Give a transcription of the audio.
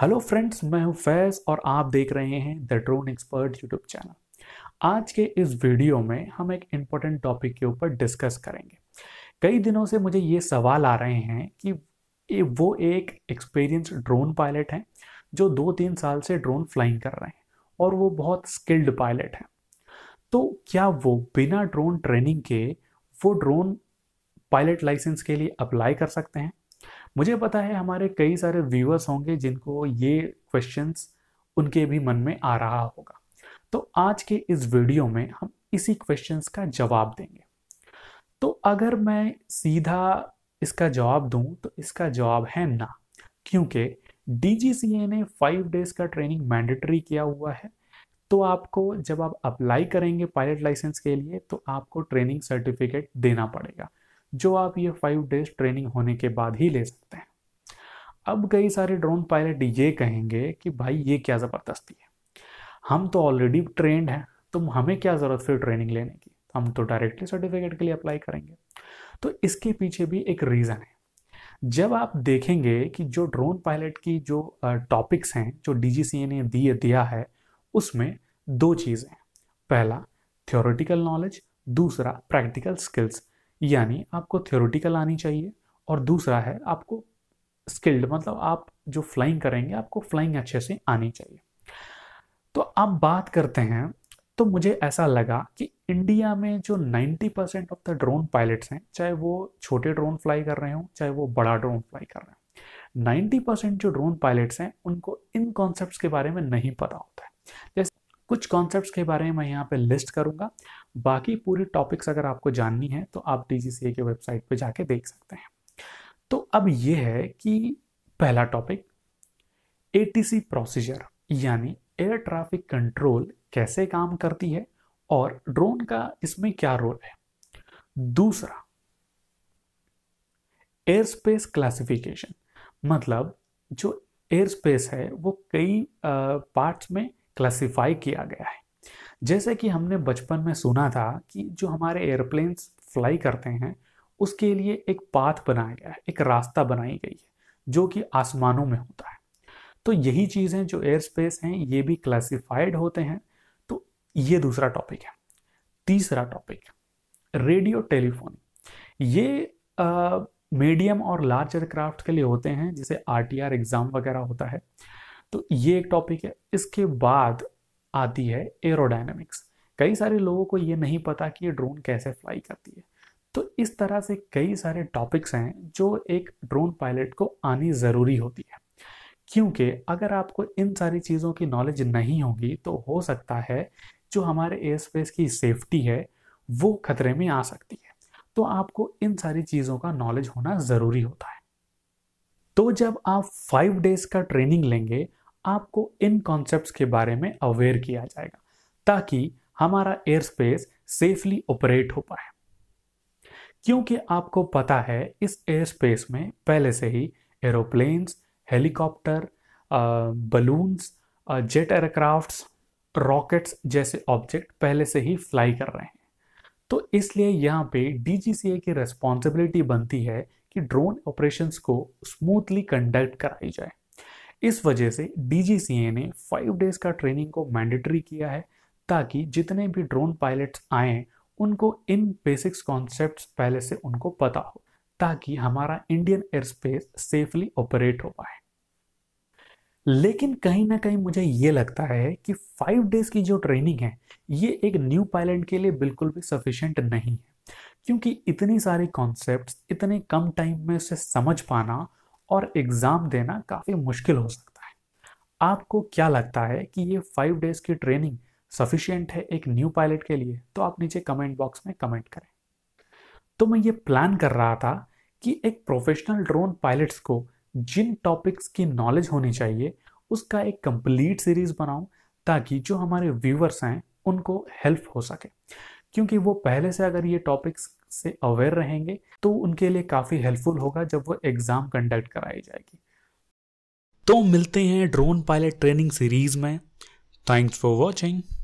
hello friends मैं हूं फैज और आप देख रहे हैं the drone expert YouTube channel आज के इस वीडियो में हम एक इम्पोर्टेंट टॉपिक के ऊपर डिस्कस करेंगे कई दिनों से मुझे ये सवाल आ रहे हैं कि वो एक एक्सपीरियंस ड्रोन पायलट हैं जो दो तीन साल से ड्रोन फ्लाइंग कर रहे हैं और वो बहुत स्किल्ड पायलट हैं तो क्या वो बिना ड्रोन ट्रेनिंग के वो ड्रोन पायलट लाइसेंस के लिए अप्लाई कर सकते हैं मुझे पता है हमारे कई सारे व्यूअर्स होंगे जिनको ये क्वेश्चंस उनके भी मन में आ रहा होगा तो आज के इस वीडियो में हम इसी क्वेश्चंस का जवाब देंगे तो अगर मैं सीधा इसका जवाब दूं तो इसका जवाब है ना क्योंकि डी ने फाइव डेज का ट्रेनिंग मैंडेटरी किया हुआ है तो आपको जब आप अप्लाई करेंगे पायलट लाइसेंस के लिए तो आपको ट्रेनिंग सर्टिफिकेट देना पड़ेगा जो आप ये फाइव डेज ट्रेनिंग होने के बाद ही ले सकते हैं अब कई सारे ड्रोन पायलट ये कहेंगे कि भाई ये क्या ज़बरदस्ती है हम तो ऑलरेडी ट्रेंड हैं तो हमें क्या ज़रूरत फिर ट्रेनिंग लेने की हम तो डायरेक्टली सर्टिफिकेट के लिए अप्लाई करेंगे तो इसके पीछे भी एक रीज़न है जब आप देखेंगे कि जो ड्रोन पायलट की जो टॉपिक्स हैं जो डी ने दिए दिया है उसमें दो चीज़ें पहला थियोरिटिकल नॉलेज दूसरा प्रैक्टिकल स्किल्स यानी आपको थ्योरेटिकल आनी चाहिए और दूसरा है आपको स्किल्ड मतलब आप जो फ्लाइंग करेंगे आपको फ्लाइंग अच्छे से आनी चाहिए तो आप बात करते हैं तो मुझे ऐसा लगा कि इंडिया में जो 90 percent of the drone pilots हैं चाहे वो छोटे ड्रोन फ्लाई कर रहे हों चाहे वो बड़ा ड्रोन फ्लाई कर रहे हों 90 परसेंट जो ड्रोन पायलट्स हैं उनको इन कॉन्सेप्ट्स के बारे में नहीं पता होता है जैसे कुछ कॉन्सेप्ट्स के बारे में मैं यहाँ पे लिस्ट करूंगा बाकी पूरी टॉपिक्स अगर आपको जाननी है तो आप डी के वेबसाइट पर जाके देख सकते हैं तो अब ये है कि पहला टॉपिक ए प्रोसीजर यानी एयर ट्रैफिक कंट्रोल कैसे काम करती है और ड्रोन का इसमें क्या रोल है दूसरा एयर स्पेस क्लासिफिकेशन मतलब जो एयर स्पेस है वो कई पार्ट्स में क्लासिफाई किया गया है जैसे कि हमने बचपन में सुना था कि जो हमारे एयरप्लेन्स फ्लाई करते हैं उसके लिए एक पाथ बनाया गया है एक रास्ता बनाई गई है जो कि आसमानों में होता है तो यही चीज़ें जो एयर स्पेस हैं ये भी क्लासिफाइड होते हैं तो ये दूसरा टॉपिक है तीसरा टॉपिक रेडियो टेलीफोन ये मीडियम और लार्ज एयरक्राफ्ट के लिए होते हैं जैसे आर एग्ज़ाम वगैरह होता है तो ये एक टॉपिक है इसके बाद आती है एरोडाइनमिक्स कई सारे लोगों को ये नहीं पता कि ये ड्रोन कैसे फ्लाई करती है तो इस तरह से कई सारे टॉपिक्स हैं जो एक ड्रोन पायलट को आनी ज़रूरी होती है क्योंकि अगर आपको इन सारी चीज़ों की नॉलेज नहीं होगी तो हो सकता है जो हमारे एयर स्पेस की सेफ्टी है वो खतरे में आ सकती है तो आपको इन सारी चीज़ों का नॉलेज होना ज़रूरी होता है तो जब आप फाइव डेज का ट्रेनिंग लेंगे आपको इन कॉन्सेप्ट के बारे में अवेयर किया जाएगा ताकि हमारा एयर स्पेस सेफली ऑपरेट हो पाए क्योंकि आपको पता है इस एयर स्पेस में पहले से ही aeroplanes helicopter balloons jet aircrafts rockets जैसे ऑब्जेक्ट पहले से ही फ्लाई कर रहे हैं तो इसलिए यहाँ पे डीजीसीए की रिस्पॉन्सिबिलिटी बनती है कि ड्रोन ऑपरेशंस को स्मूथली कंडक्ट कराई जाए इस वजह से डीजीसीए ने फाइव डेज का ट्रेनिंग को मैंडेटरी किया है ताकि जितने भी ड्रोन पायलट्स आए उनको इन बेसिक्स कॉन्सेप्ट पहले से उनको पता हो ताकि हमारा Indian air space safely operate हो पाए लेकिन कहीं ना कहीं मुझे ये लगता है कि फाइव डेज की जो ट्रेनिंग है ये एक न्यू पायलट के लिए बिल्कुल भी सफिशेंट नहीं है क्योंकि इतनी सारी कॉन्सेप्ट इतने कम टाइम में उसे समझ पाना और एग्ज़ाम देना काफ़ी मुश्किल हो सकता है आपको क्या लगता है कि ये फाइव डेज़ की ट्रेनिंग सफिशियंट है एक न्यू पायलट के लिए तो आप नीचे कमेंट बॉक्स में कमेंट करें तो मैं ये प्लान कर रहा था कि एक प्रोफेशनल ड्रोन पायलट्स को जिन टॉपिक्स की नॉलेज होनी चाहिए उसका एक कंप्लीट सीरीज़ बनाऊं ताकि जो हमारे व्यूवर्स हैं उनको हेल्प हो सके क्योंकि वो पहले से अगर ये टॉपिक्स से अवेयर रहेंगे तो उनके लिए काफ़ी हेल्पफुल होगा जब वो एग्ज़ाम कंडक्ट कराई जाएगी तो मिलते हैं ड्रोन पायलट ट्रेनिंग सीरीज़ में थैंक्स फॉर वॉचिंग